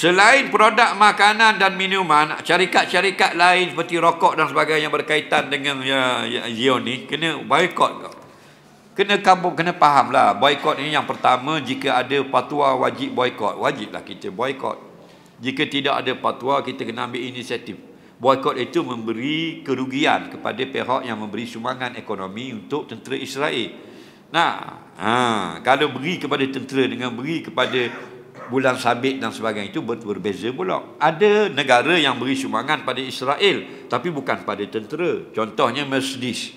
Selain produk makanan dan minuman, syarikat-syarikat lain seperti rokok dan sebagainya yang berkaitan dengan ya, ya, Zion ni kena boikot. Kena kamu kena fahamlah, boikot ini yang pertama jika ada fatwa wajib boikot, wajiblah kita boikot. Jika tidak ada fatwa, kita kena ambil inisiatif. Boikot itu memberi kerugian kepada pihak yang memberi sumbangan ekonomi untuk tentera Israel. Nah, ha, kalau beri kepada tentera dengan beri kepada bulan sabit dan sebagainya itu berbeza pula. Ada negara yang beri sumbangan pada Israel tapi bukan pada tentera. Contohnya Mercedes.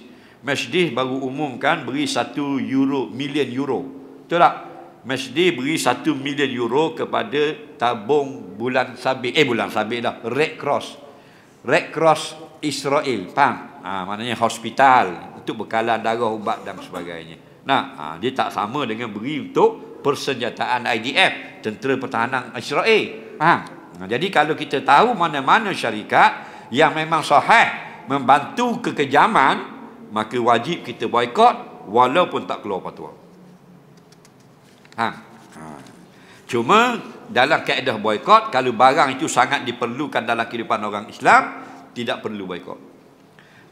Mercedes baru umumkan beri 1 euro, million euro. Betul tak? Mercedes beri 1 million euro kepada tabung bulan sabit. Eh bulan sabit dah. Red Cross. Red Cross Israel. Faham? Ha, maknanya hospital. Untuk bekalan darah ubat dan sebagainya. Nah, ha, dia tak sama dengan beri untuk persenjataan IDF, Tentera Pertahanan Israel. Faham? Nah, jadi kalau kita tahu mana-mana syarikat yang memang sahih membantu kekejaman, maka wajib kita boykot walaupun tak keluar patua. Faham? Ha. Cuma dalam kaedah boykot kalau barang itu sangat diperlukan dalam kehidupan orang Islam, tidak perlu boykot.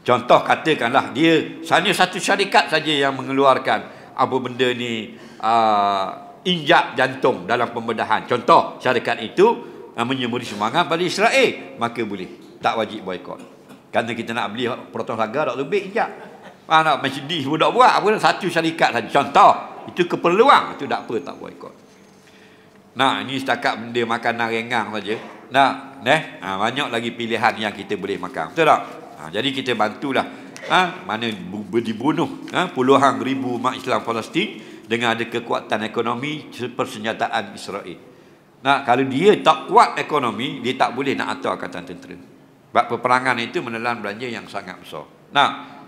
Contoh katakanlah dia, hanya satu syarikat saja yang mengeluarkan apa benda ni, ah, injak jantung dalam pembedahan. Contoh, syarikat itu ah, menyumuri sumbangan pada Israel, maka boleh. Tak wajib boikot. Kerana kita nak beli proton harga, tak lebih injak. Mana ah, nak Mercedes pun tak buat pun, satu syarikat saja. Contoh, itu keperluan, itu tak apa tak boikot. Nah, ini setakat benda makanan rengang saja. Nah, neh, ha, banyak lagi pilihan yang kita boleh makan. Betul tak? Ha, jadi kita bantulah. Ha, mana dibunuh ha, puluhan ribu mak Islam Palestin dengan ada kekuatan ekonomi persenjataan Israel. Nah, kalau dia tak kuat ekonomi, dia tak boleh nak atur akatan tentera. Sebab peperangan itu menelan belanja yang sangat besar. Nah,